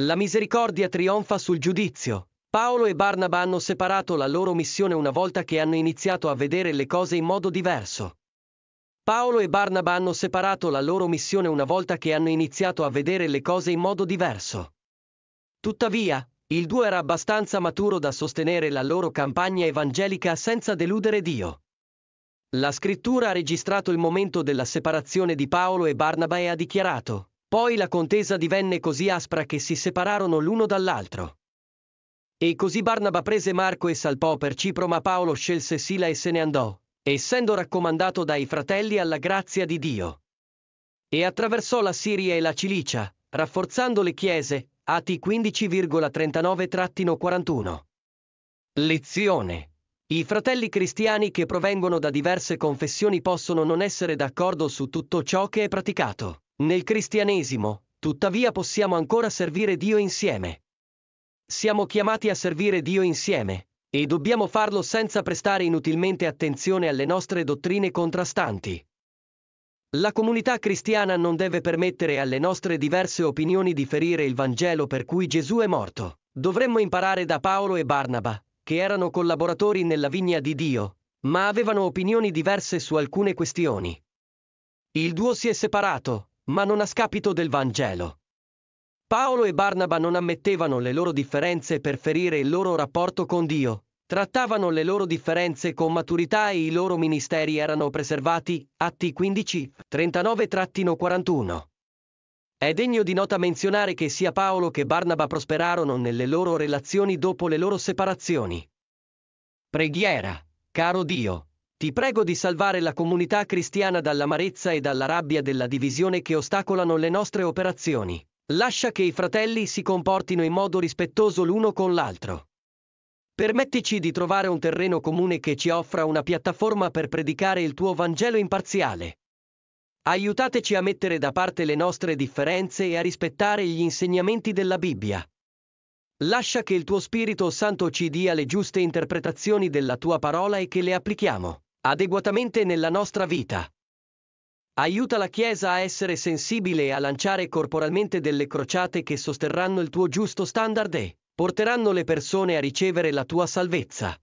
La misericordia trionfa sul giudizio. Paolo e Barnaba hanno separato la loro missione una volta che hanno iniziato a vedere le cose in modo diverso. Paolo e Barnaba hanno separato la loro missione una volta che hanno iniziato a vedere le cose in modo diverso. Tuttavia, il duo era abbastanza maturo da sostenere la loro campagna evangelica senza deludere Dio. La scrittura ha registrato il momento della separazione di Paolo e Barnaba e ha dichiarato, poi la contesa divenne così aspra che si separarono l'uno dall'altro. E così Barnaba prese Marco e salpò per Cipro ma Paolo scelse Sila e se ne andò, essendo raccomandato dai fratelli alla grazia di Dio. E attraversò la Siria e la Cilicia, rafforzando le chiese, Atti 15,39-41. Lezione. I fratelli cristiani che provengono da diverse confessioni possono non essere d'accordo su tutto ciò che è praticato. Nel cristianesimo, tuttavia possiamo ancora servire Dio insieme. Siamo chiamati a servire Dio insieme, e dobbiamo farlo senza prestare inutilmente attenzione alle nostre dottrine contrastanti. La comunità cristiana non deve permettere alle nostre diverse opinioni di ferire il Vangelo per cui Gesù è morto. Dovremmo imparare da Paolo e Barnaba, che erano collaboratori nella vigna di Dio, ma avevano opinioni diverse su alcune questioni. Il duo si è separato, ma non a scapito del Vangelo. Paolo e Barnaba non ammettevano le loro differenze per ferire il loro rapporto con Dio, trattavano le loro differenze con maturità e i loro ministeri erano preservati, Atti 15, 39-41. È degno di nota menzionare che sia Paolo che Barnaba prosperarono nelle loro relazioni dopo le loro separazioni. Preghiera, caro Dio, ti prego di salvare la comunità cristiana dall'amarezza e dalla rabbia della divisione che ostacolano le nostre operazioni. Lascia che i fratelli si comportino in modo rispettoso l'uno con l'altro. Permettici di trovare un terreno comune che ci offra una piattaforma per predicare il tuo Vangelo imparziale. Aiutateci a mettere da parte le nostre differenze e a rispettare gli insegnamenti della Bibbia. Lascia che il tuo Spirito Santo ci dia le giuste interpretazioni della tua parola e che le applichiamo adeguatamente nella nostra vita. Aiuta la Chiesa a essere sensibile e a lanciare corporalmente delle crociate che sosterranno il tuo giusto standard e porteranno le persone a ricevere la tua salvezza.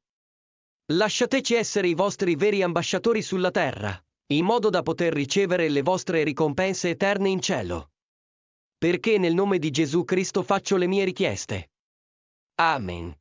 Lasciateci essere i vostri veri ambasciatori sulla terra, in modo da poter ricevere le vostre ricompense eterne in cielo. Perché nel nome di Gesù Cristo faccio le mie richieste. Amen.